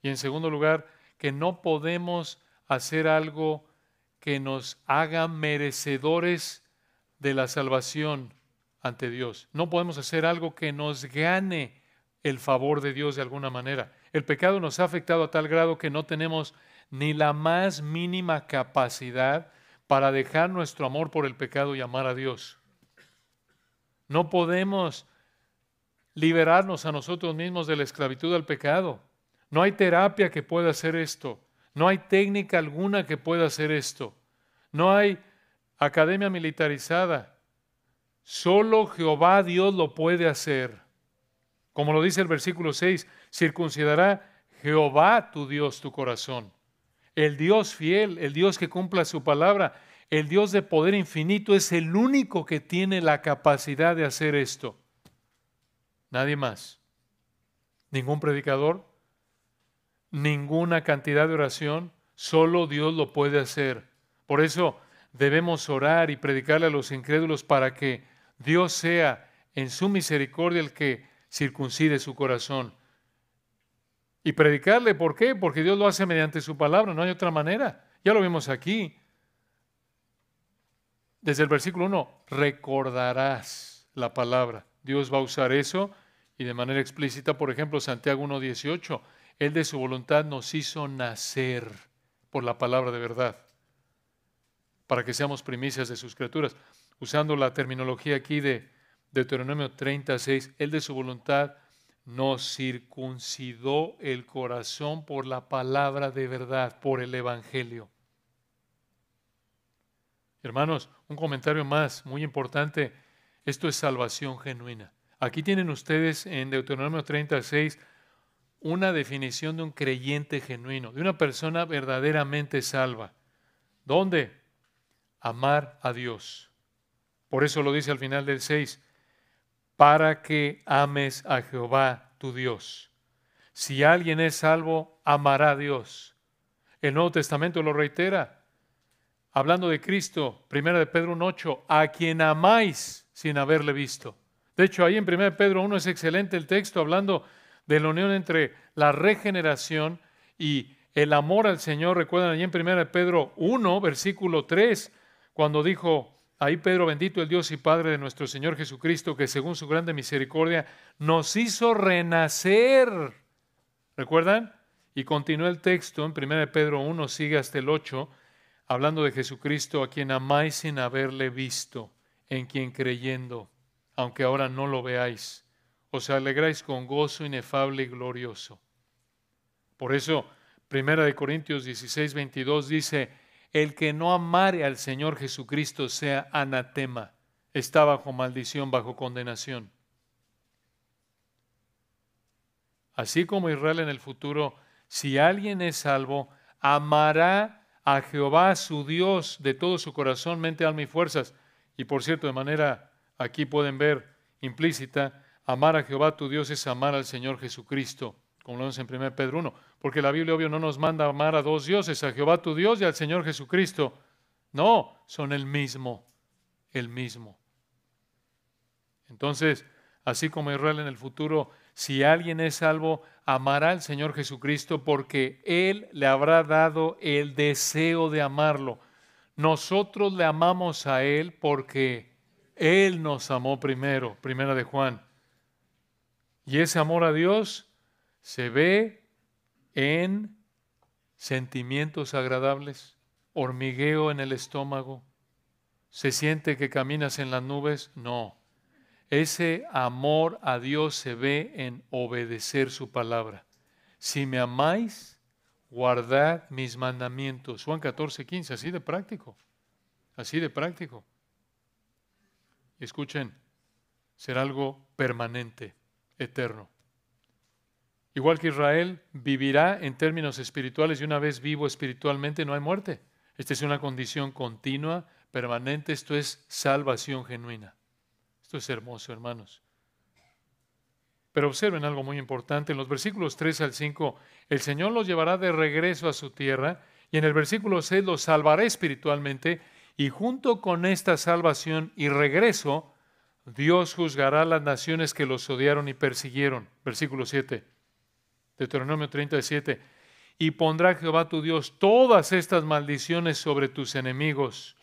y en segundo lugar, que no podemos hacer algo que nos haga merecedores de la salvación ante Dios. No podemos hacer algo que nos gane el favor de Dios de alguna manera. El pecado nos ha afectado a tal grado que no tenemos ni la más mínima capacidad para dejar nuestro amor por el pecado y amar a Dios. No podemos liberarnos a nosotros mismos de la esclavitud al pecado. No hay terapia que pueda hacer esto. No hay técnica alguna que pueda hacer esto. No hay academia militarizada. Solo Jehová Dios lo puede hacer. Como lo dice el versículo 6, circuncidará Jehová tu Dios tu corazón el Dios fiel, el Dios que cumpla su palabra, el Dios de poder infinito es el único que tiene la capacidad de hacer esto. Nadie más. Ningún predicador, ninguna cantidad de oración, solo Dios lo puede hacer. Por eso debemos orar y predicarle a los incrédulos para que Dios sea en su misericordia el que circuncide su corazón y predicarle. ¿Por qué? Porque Dios lo hace mediante su palabra, no hay otra manera. Ya lo vimos aquí. Desde el versículo 1, recordarás la palabra. Dios va a usar eso y de manera explícita, por ejemplo, Santiago 1.18, Él de su voluntad nos hizo nacer por la palabra de verdad, para que seamos primicias de sus criaturas. Usando la terminología aquí de Deuteronomio 36, Él de su voluntad nos circuncidó el corazón por la palabra de verdad, por el Evangelio. Hermanos, un comentario más muy importante. Esto es salvación genuina. Aquí tienen ustedes en Deuteronomio 36 una definición de un creyente genuino, de una persona verdaderamente salva. ¿Dónde? Amar a Dios. Por eso lo dice al final del 6, para que ames a Jehová tu Dios. Si alguien es salvo, amará a Dios. El Nuevo Testamento lo reitera, hablando de Cristo, 1 de Pedro 1.8, a quien amáis sin haberle visto. De hecho, ahí en 1 Pedro 1 es excelente el texto hablando de la unión entre la regeneración y el amor al Señor. Recuerdan allí en 1 Pedro 1, versículo 3, cuando dijo, Ahí Pedro, bendito el Dios y Padre de nuestro Señor Jesucristo, que según su grande misericordia nos hizo renacer. ¿Recuerdan? Y continúa el texto en 1 Pedro 1, sigue hasta el 8, hablando de Jesucristo, a quien amáis sin haberle visto, en quien creyendo, aunque ahora no lo veáis, os alegráis con gozo inefable y glorioso. Por eso, 1 Corintios 16, 22 dice, el que no amare al Señor Jesucristo sea anatema, está bajo maldición, bajo condenación. Así como Israel en el futuro, si alguien es salvo, amará a Jehová su Dios de todo su corazón, mente, alma y fuerzas. Y por cierto, de manera, aquí pueden ver implícita, amar a Jehová tu Dios es amar al Señor Jesucristo, como lo vemos en 1 Pedro 1 porque la Biblia obvio no nos manda amar a dos dioses, a Jehová tu Dios y al Señor Jesucristo. No, son el mismo, el mismo. Entonces, así como Israel en el futuro, si alguien es salvo, amará al Señor Jesucristo porque Él le habrá dado el deseo de amarlo. Nosotros le amamos a Él porque Él nos amó primero, primera de Juan. Y ese amor a Dios se ve en sentimientos agradables, hormigueo en el estómago, se siente que caminas en las nubes, no. Ese amor a Dios se ve en obedecer su palabra. Si me amáis, guardad mis mandamientos. Juan 14, 15, así de práctico. Así de práctico. Escuchen, será algo permanente, eterno. Igual que Israel vivirá en términos espirituales y una vez vivo espiritualmente no hay muerte. Esta es una condición continua, permanente, esto es salvación genuina. Esto es hermoso, hermanos. Pero observen algo muy importante. En los versículos 3 al 5, el Señor los llevará de regreso a su tierra y en el versículo 6 los salvará espiritualmente y junto con esta salvación y regreso, Dios juzgará a las naciones que los odiaron y persiguieron. Versículo 7. Deuteronomio 37. Y pondrá Jehová tu Dios todas estas maldiciones sobre tus enemigos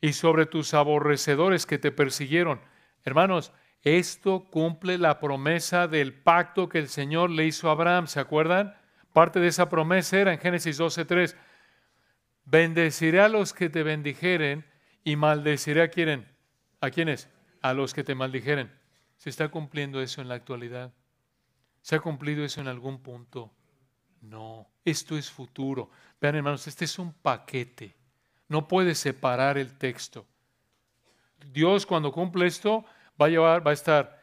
y sobre tus aborrecedores que te persiguieron. Hermanos, esto cumple la promesa del pacto que el Señor le hizo a Abraham. ¿Se acuerdan? Parte de esa promesa era en Génesis 12:3. Bendeciré a los que te bendijeren y maldeciré a quienes, ¿A quiénes? A los que te maldijeren. Se está cumpliendo eso en la actualidad. ¿Se ha cumplido eso en algún punto? No, esto es futuro. Vean hermanos, este es un paquete. No puede separar el texto. Dios cuando cumple esto va a va a estar,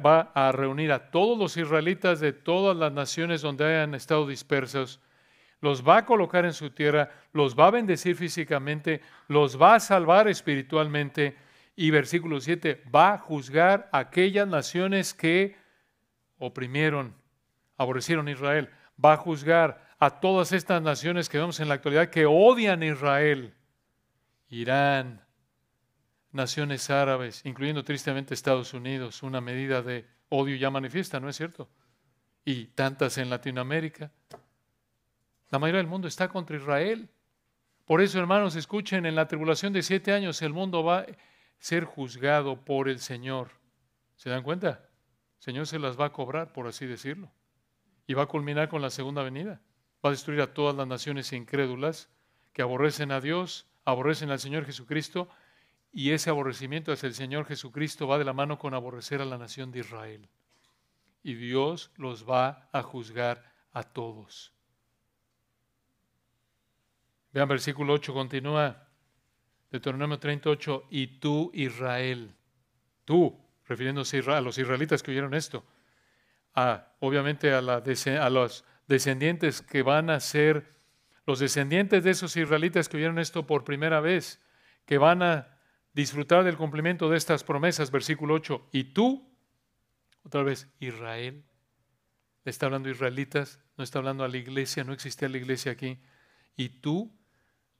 va a reunir a todos los israelitas de todas las naciones donde hayan estado dispersos los va a colocar en su tierra, los va a bendecir físicamente, los va a salvar espiritualmente. Y versículo 7, va a juzgar a aquellas naciones que oprimieron, aborrecieron a Israel. Va a juzgar a todas estas naciones que vemos en la actualidad que odian a Israel. Irán, naciones árabes, incluyendo tristemente Estados Unidos, una medida de odio ya manifiesta, ¿no es cierto? Y tantas en Latinoamérica. La mayoría del mundo está contra Israel. Por eso, hermanos, escuchen, en la tribulación de siete años el mundo va a ser juzgado por el Señor. ¿Se dan cuenta? Señor se las va a cobrar, por así decirlo. Y va a culminar con la segunda venida. Va a destruir a todas las naciones incrédulas que aborrecen a Dios, aborrecen al Señor Jesucristo, y ese aborrecimiento hacia el Señor Jesucristo va de la mano con aborrecer a la nación de Israel. Y Dios los va a juzgar a todos. Vean, versículo 8 continúa. Deuteronomio 38, y tú, Israel, tú, refiriéndose a los israelitas que oyeron esto, obviamente a, los descendientes que van a ser, los descendientes de esos israelitas que oyeron esto por primera vez, que van a disfrutar del cumplimiento de estas promesas, versículo 8, y tú, otra vez, Israel, está hablando israelitas, no está hablando a la iglesia, no existía la iglesia aquí, y tú,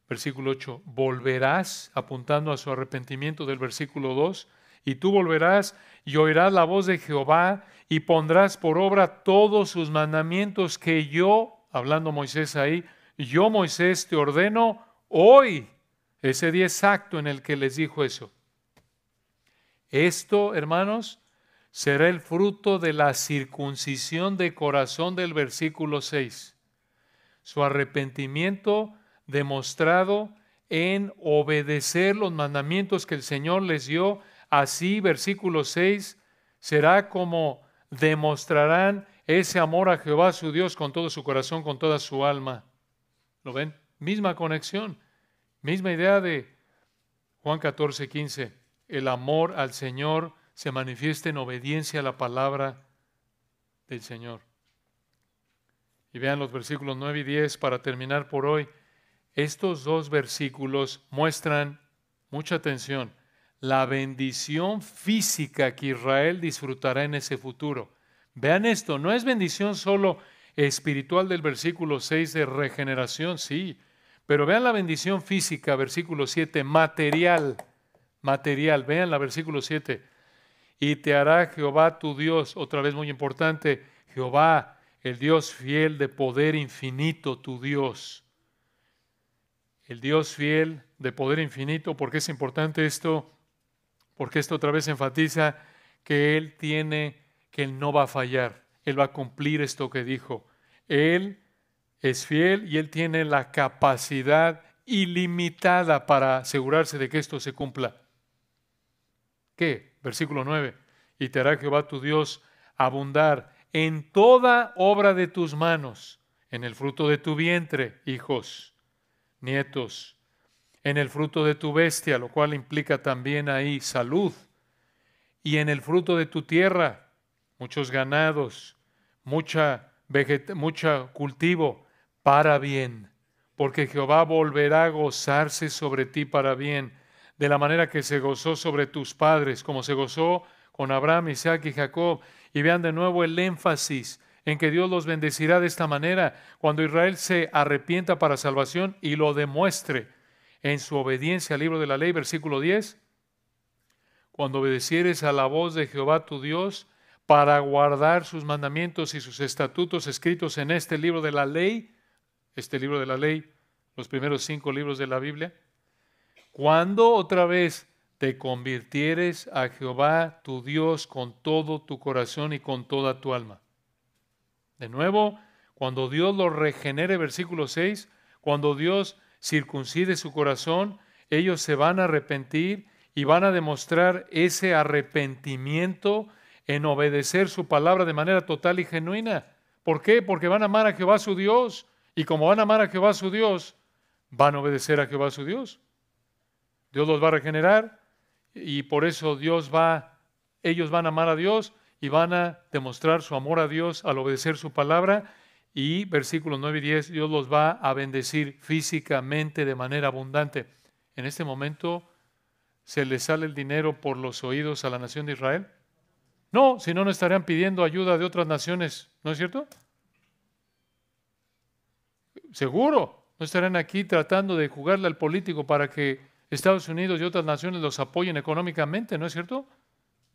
versículo 8, volverás apuntando a su arrepentimiento del versículo 2, y tú volverás y oirás la voz de Jehová y pondrás por obra todos sus mandamientos que yo, hablando Moisés ahí, yo Moisés te ordeno hoy, ese día exacto en el que les dijo eso. Esto, hermanos, será el fruto de la circuncisión de corazón del versículo 6, su arrepentimiento demostrado en obedecer los mandamientos que el Señor les dio Así, versículo 6, será como demostrarán ese amor a Jehová su Dios con todo su corazón, con toda su alma. ¿Lo ven? Misma conexión, misma idea de Juan 14, 15. El amor al Señor se manifiesta en obediencia a la palabra del Señor. Y vean los versículos 9 y 10 para terminar por hoy. Estos dos versículos muestran mucha atención la bendición física que Israel disfrutará en ese futuro. Vean esto, no es bendición solo espiritual del versículo 6 de regeneración, sí, pero vean la bendición física, versículo 7, material, material, vean la versículo 7. Y te hará Jehová tu Dios, otra vez muy importante, Jehová, el Dios fiel de poder infinito, tu Dios. El Dios fiel de poder infinito, porque es importante esto, porque esto otra vez enfatiza que Él tiene, que Él no va a fallar, Él va a cumplir esto que dijo. Él es fiel y Él tiene la capacidad ilimitada para asegurarse de que esto se cumpla. ¿Qué? Versículo 9. Y te hará Jehová tu Dios abundar en toda obra de tus manos, en el fruto de tu vientre, hijos, nietos, en el fruto de tu bestia, lo cual implica también ahí salud, y en el fruto de tu tierra, muchos ganados, mucha, mucha cultivo, para bien, porque Jehová volverá a gozarse sobre ti para bien, de la manera que se gozó sobre tus padres, como se gozó con Abraham, Isaac y Jacob. Y vean de nuevo el énfasis en que Dios los bendecirá de esta manera, cuando Israel se arrepienta para salvación y lo demuestre en su obediencia al libro de la ley, versículo 10. Cuando obedecieres a la voz de Jehová tu Dios para guardar sus mandamientos y sus estatutos escritos en este libro de la ley, este libro de la ley, los primeros cinco libros de la Biblia, cuando otra vez te convirtieres a Jehová tu Dios con todo tu corazón y con toda tu alma. De nuevo, cuando Dios lo regenere, versículo 6, cuando Dios circuncide su corazón, ellos se van a arrepentir y van a demostrar ese arrepentimiento en obedecer su palabra de manera total y genuina. ¿Por qué? Porque van a amar a Jehová su Dios. Y como van a amar a Jehová su Dios, van a obedecer a Jehová su Dios. Dios los va a regenerar y por eso Dios va, ellos van a amar a Dios y van a demostrar su amor a Dios al obedecer su palabra y versículos 9 y 10, Dios los va a bendecir físicamente de manera abundante. En este momento, ¿se les sale el dinero por los oídos a la nación de Israel? No, si no, no estarían pidiendo ayuda de otras naciones, ¿no es cierto? Seguro, no estarán aquí tratando de jugarle al político para que Estados Unidos y otras naciones los apoyen económicamente, ¿no es cierto?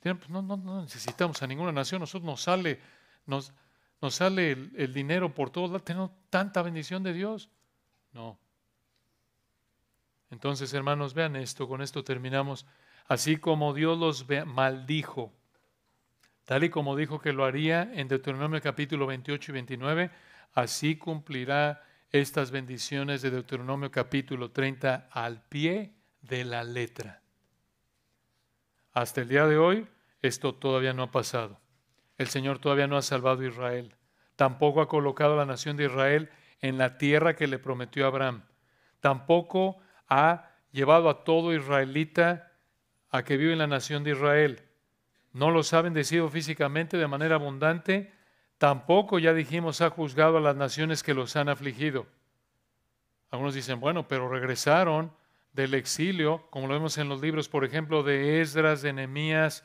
Pues no, no, no necesitamos a ninguna nación, nosotros nos sale, nos, nos sale el, dinero por todos lados, tenemos tanta bendición de Dios. No. Entonces, hermanos, vean esto, con esto terminamos. Así como Dios los maldijo, tal y como dijo que lo haría en Deuteronomio capítulo 28 y 29, así cumplirá estas bendiciones de Deuteronomio capítulo 30 al pie de la letra. Hasta el día de hoy, esto todavía no ha pasado. El Señor todavía no ha salvado a Israel. Tampoco ha colocado a la nación de Israel en la tierra que le prometió a Abraham. Tampoco ha llevado a todo israelita a que vive en la nación de Israel. No los ha bendecido físicamente de manera abundante. Tampoco, ya dijimos, ha juzgado a las naciones que los han afligido. Algunos dicen, bueno, pero regresaron del exilio, como lo vemos en los libros, por ejemplo, de Esdras, de Nehemías,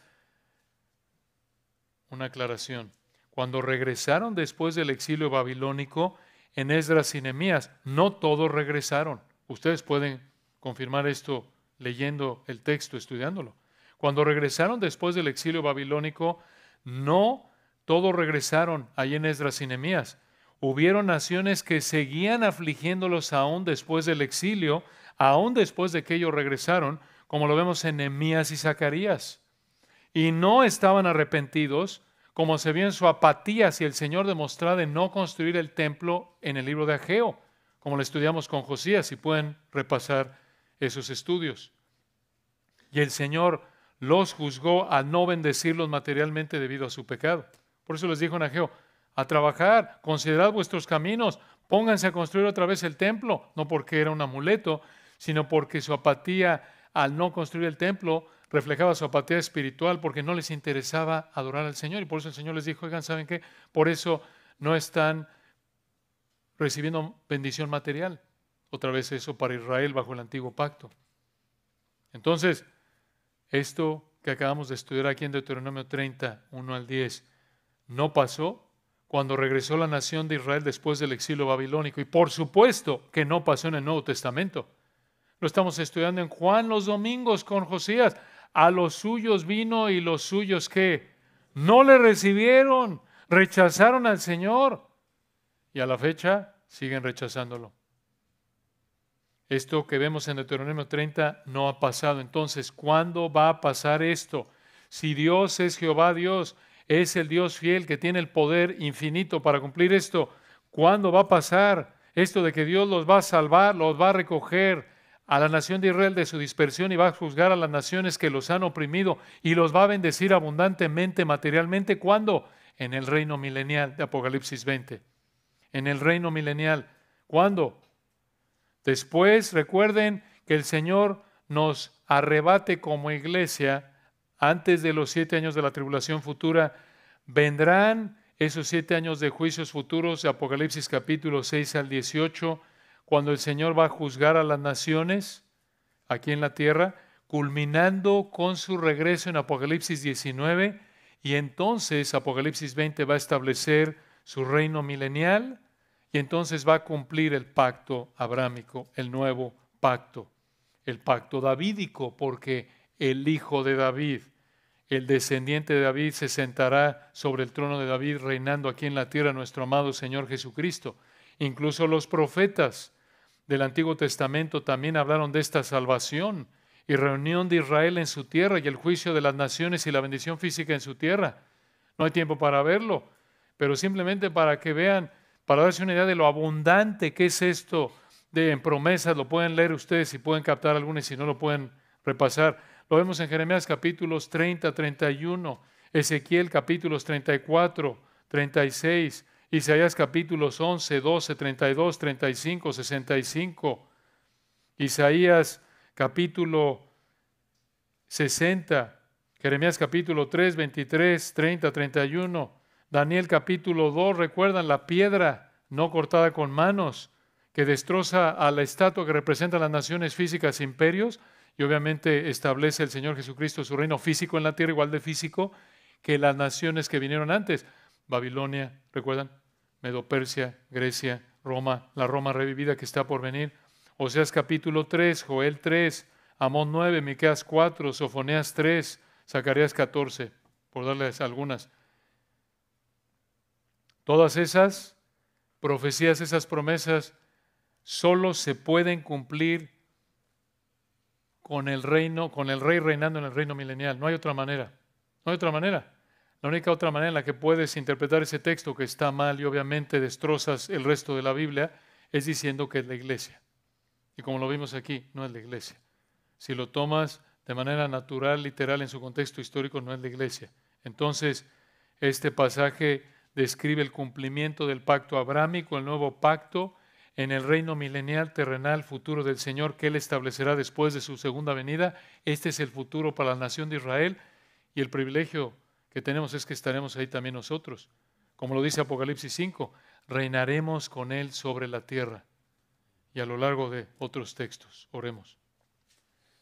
una aclaración. Cuando regresaron después del exilio babilónico, en Esdras y Nehemías, no todos regresaron. Ustedes pueden confirmar esto leyendo el texto, estudiándolo. Cuando regresaron después del exilio babilónico, no todos regresaron ahí en Esdras y Nehemías. Hubieron naciones que seguían afligiéndolos aún después del exilio, aún después de que ellos regresaron, como lo vemos en Nehemías y Zacarías y no estaban arrepentidos, como se vio en su apatía si el Señor demostraba de no construir el templo en el libro de Ageo, como lo estudiamos con Josías, si pueden repasar esos estudios. Y el Señor los juzgó al no bendecirlos materialmente debido a su pecado. Por eso les dijo en Ageo, a trabajar, considerad vuestros caminos, pónganse a construir otra vez el templo, no porque era un amuleto, sino porque su apatía al no construir el templo reflejaba su apatía espiritual porque no les interesaba adorar al Señor. Y por eso el Señor les dijo, oigan, ¿saben qué? Por eso no están recibiendo bendición material. Otra vez eso para Israel bajo el antiguo pacto. Entonces, esto que acabamos de estudiar aquí en Deuteronomio 30, 1 al 10, no pasó cuando regresó la nación de Israel después del exilio babilónico. Y por supuesto que no pasó en el Nuevo Testamento. Lo estamos estudiando en Juan los domingos con Josías a los suyos vino y los suyos que no le recibieron, rechazaron al Señor y a la fecha siguen rechazándolo. Esto que vemos en Deuteronomio 30 no ha pasado. Entonces, ¿cuándo va a pasar esto? Si Dios es Jehová Dios, es el Dios fiel que tiene el poder infinito para cumplir esto, ¿cuándo va a pasar esto de que Dios los va a salvar, los va a recoger, a la nación de Israel de su dispersión y va a juzgar a las naciones que los han oprimido y los va a bendecir abundantemente materialmente. ¿Cuándo? En el reino milenial de Apocalipsis 20. En el reino milenial. ¿Cuándo? Después, recuerden que el Señor nos arrebate como iglesia antes de los siete años de la tribulación futura. Vendrán esos siete años de juicios futuros de Apocalipsis capítulo 6 al 18 cuando el Señor va a juzgar a las naciones aquí en la tierra, culminando con su regreso en Apocalipsis 19, y entonces Apocalipsis 20 va a establecer su reino milenial, y entonces va a cumplir el pacto abrámico, el nuevo pacto, el pacto davídico, porque el hijo de David, el descendiente de David, se sentará sobre el trono de David, reinando aquí en la tierra nuestro amado Señor Jesucristo. Incluso los profetas del Antiguo Testamento también hablaron de esta salvación y reunión de Israel en su tierra y el juicio de las naciones y la bendición física en su tierra. No hay tiempo para verlo, pero simplemente para que vean, para darse una idea de lo abundante que es esto de en promesas, lo pueden leer ustedes y pueden captar algunas y si no lo pueden repasar. Lo vemos en Jeremías capítulos 30, 31, Ezequiel capítulos 34, 36, Isaías capítulos 11, 12, 32, 35, 65. Isaías capítulo 60. Jeremías capítulo 3, 23, 30, 31. Daniel capítulo 2, recuerdan la piedra no cortada con manos que destroza a la estatua que representa las naciones físicas e imperios y obviamente establece el Señor Jesucristo su reino físico en la tierra, igual de físico que las naciones que vinieron antes. Babilonia, recuerdan, Medopersia, Grecia, Roma, la Roma revivida que está por venir. Oseas capítulo 3, Joel 3, Amón 9, Miqueas 4, Sofoneas 3, Zacarías 14, por darles algunas. Todas esas profecías, esas promesas, solo se pueden cumplir con el reino, con el rey reinando en el reino milenial. No hay otra manera. No hay otra manera. La única otra manera en la que puedes interpretar ese texto que está mal y obviamente destrozas el resto de la Biblia es diciendo que es la iglesia. Y como lo vimos aquí, no es la iglesia. Si lo tomas de manera natural, literal, en su contexto histórico, no es la iglesia. Entonces, este pasaje describe el cumplimiento del pacto abrámico, el nuevo pacto en el reino milenial terrenal futuro del Señor que Él establecerá después de su segunda venida. Este es el futuro para la nación de Israel y el privilegio que tenemos es que estaremos ahí también nosotros. Como lo dice Apocalipsis 5, reinaremos con Él sobre la tierra y a lo largo de otros textos. Oremos.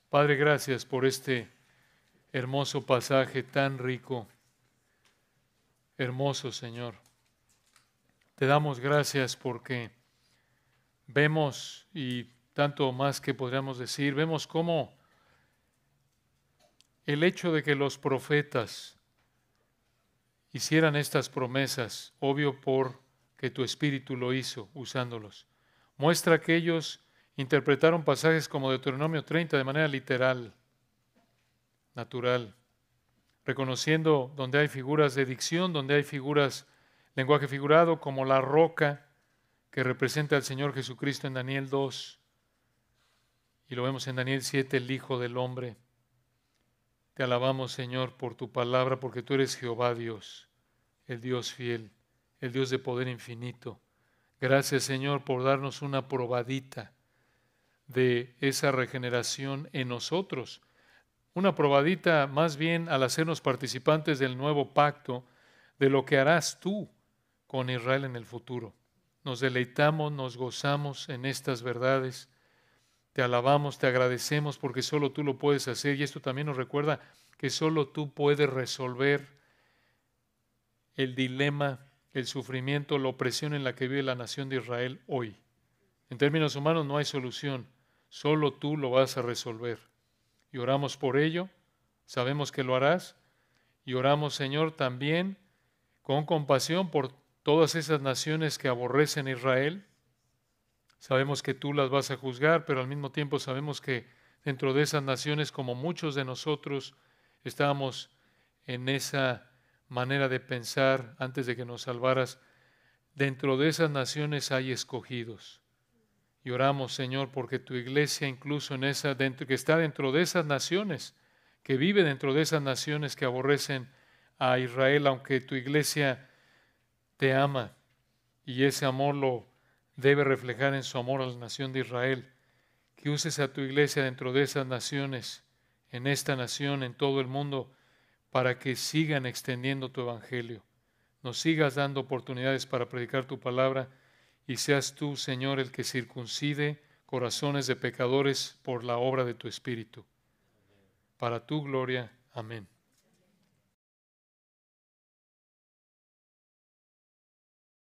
Padre, gracias por este hermoso pasaje tan rico. Hermoso Señor. Te damos gracias porque vemos, y tanto más que podríamos decir, vemos cómo el hecho de que los profetas hicieran estas promesas, obvio por que tu espíritu lo hizo usándolos. Muestra que ellos interpretaron pasajes como Deuteronomio 30 de manera literal, natural, reconociendo donde hay figuras de dicción, donde hay figuras, lenguaje figurado, como la roca que representa al Señor Jesucristo en Daniel 2, y lo vemos en Daniel 7, el Hijo del Hombre. Te alabamos, Señor, por tu palabra, porque tú eres Jehová Dios, el Dios fiel, el Dios de poder infinito. Gracias, Señor, por darnos una probadita de esa regeneración en nosotros. Una probadita más bien al hacernos participantes del nuevo pacto, de lo que harás tú con Israel en el futuro. Nos deleitamos, nos gozamos en estas verdades te alabamos, te agradecemos porque solo tú lo puedes hacer y esto también nos recuerda que solo tú puedes resolver el dilema, el sufrimiento, la opresión en la que vive la nación de Israel hoy. En términos humanos no hay solución, solo tú lo vas a resolver. Y oramos por ello, sabemos que lo harás y oramos, Señor, también con compasión por todas esas naciones que aborrecen a Israel Sabemos que tú las vas a juzgar, pero al mismo tiempo sabemos que dentro de esas naciones, como muchos de nosotros, estábamos en esa manera de pensar antes de que nos salvaras. Dentro de esas naciones hay escogidos. Y oramos, Señor, porque tu iglesia, incluso en esa, que está dentro de esas naciones, que vive dentro de esas naciones que aborrecen a Israel, aunque tu iglesia te ama y ese amor lo debe reflejar en su amor a la nación de Israel, que uses a tu iglesia dentro de esas naciones, en esta nación, en todo el mundo, para que sigan extendiendo tu evangelio. Nos sigas dando oportunidades para predicar tu palabra y seas tú, Señor, el que circuncide corazones de pecadores por la obra de tu Espíritu. Para tu gloria. Amén.